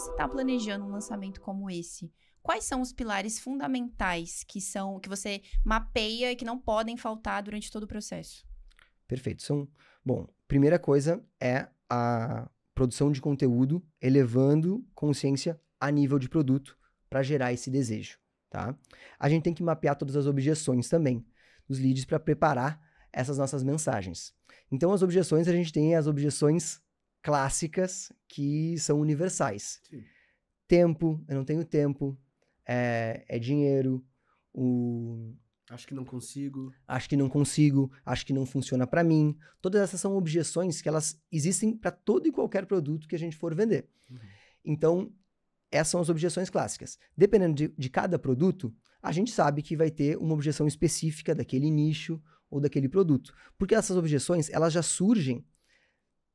você está planejando um lançamento como esse, quais são os pilares fundamentais que são que você mapeia e que não podem faltar durante todo o processo? Perfeito. São, bom, primeira coisa é a produção de conteúdo, elevando consciência a nível de produto para gerar esse desejo, tá? A gente tem que mapear todas as objeções também dos leads para preparar essas nossas mensagens. Então as objeções, a gente tem as objeções clássicas que são universais. Sim. Tempo, eu não tenho tempo, é, é dinheiro, o... Acho que não consigo. Acho que não consigo, acho que não funciona para mim. Todas essas são objeções que elas existem para todo e qualquer produto que a gente for vender. Uhum. Então, essas são as objeções clássicas. Dependendo de, de, cada produto, a gente sabe que vai ter uma objeção específica daquele nicho ou daquele produto. Porque essas objeções, elas já surgem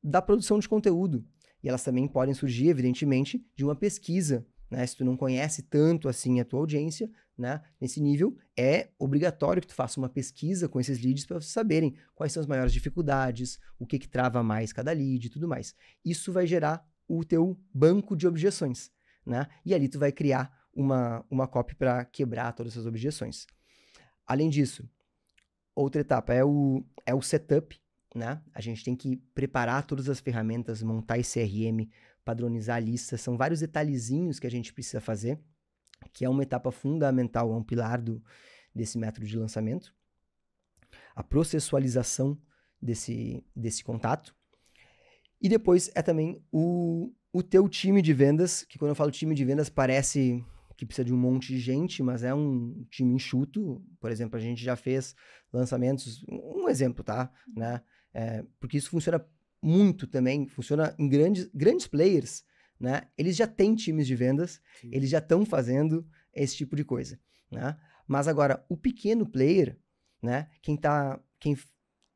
da produção de conteúdo. E elas também podem surgir, evidentemente, de uma pesquisa. Né? Se tu não conhece tanto assim a tua audiência, né? nesse nível, é obrigatório que tu faça uma pesquisa com esses leads para vocês saberem quais são as maiores dificuldades, o que, que trava mais cada lead e tudo mais. Isso vai gerar o teu banco de objeções. Né? E ali tu vai criar uma, uma copy para quebrar todas essas objeções. Além disso, outra etapa é o, é o setup, né? A gente tem que preparar todas as ferramentas, montar CRM, padronizar a lista. São vários detalhezinhos que a gente precisa fazer, que é uma etapa fundamental, é um pilar do, desse método de lançamento. A processualização desse, desse contato. E depois é também o, o teu time de vendas, que quando eu falo time de vendas parece que precisa de um monte de gente, mas é um time enxuto. Por exemplo, a gente já fez lançamentos, um exemplo, tá? Uhum. Né? É, porque isso funciona muito também, funciona em grandes, grandes players, né? Eles já têm times de vendas, Sim. eles já estão fazendo esse tipo de coisa, né? Mas agora, o pequeno player, né? Quem tá, quem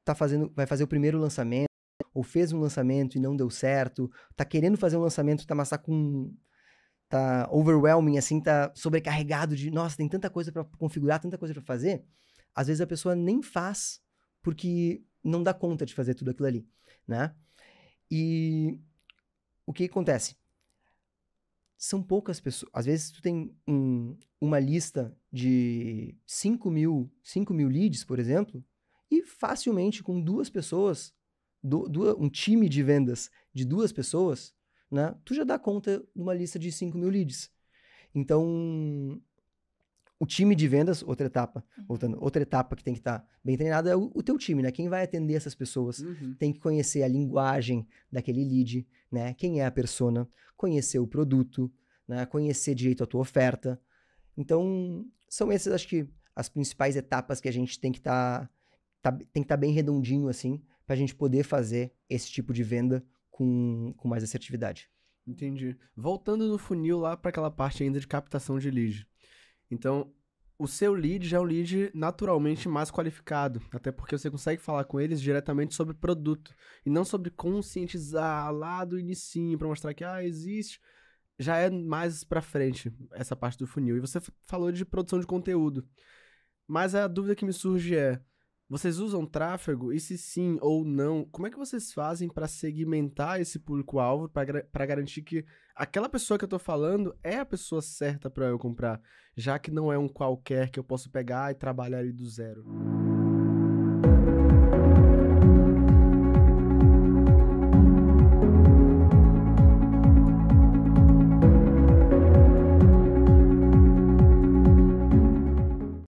tá fazendo, vai fazer o primeiro lançamento, ou fez um lançamento e não deu certo, tá querendo fazer um lançamento, tá, mas tá com... Tá overwhelming, assim, tá sobrecarregado de, nossa, tem tanta coisa para configurar, tanta coisa para fazer. Às vezes a pessoa nem faz, porque não dá conta de fazer tudo aquilo ali, né? E o que acontece? São poucas pessoas. Às vezes tu tem um, uma lista de 5 mil, 5 mil leads, por exemplo, e facilmente com duas pessoas, do, do, um time de vendas de duas pessoas, né? Tu já dá conta de uma lista de 5 mil leads. Então, o time de vendas, outra etapa, uhum. voltando, outra etapa que tem que estar tá bem treinada é o, o, teu time, né? Quem vai atender essas pessoas uhum. tem que conhecer a linguagem daquele lead, né? Quem é a persona, conhecer o produto, né? Conhecer direito a tua oferta. Então, são essas, acho que, as principais etapas que a gente tem que tá, tá tem que estar tá bem redondinho, assim, para a gente poder fazer esse tipo de venda com, com mais assertividade. Entendi. Voltando no funil lá para aquela parte ainda de captação de lead. Então, o seu lead já é um lead naturalmente mais qualificado, até porque você consegue falar com eles diretamente sobre produto e não sobre conscientizar lá do início para mostrar que ah, existe. Já é mais para frente essa parte do funil. E você falou de produção de conteúdo. Mas a dúvida que me surge é: vocês usam tráfego? E se sim ou não, como é que vocês fazem para segmentar esse público-alvo para garantir que aquela pessoa que eu estou falando é a pessoa certa para eu comprar, já que não é um qualquer que eu posso pegar e trabalhar ali do zero?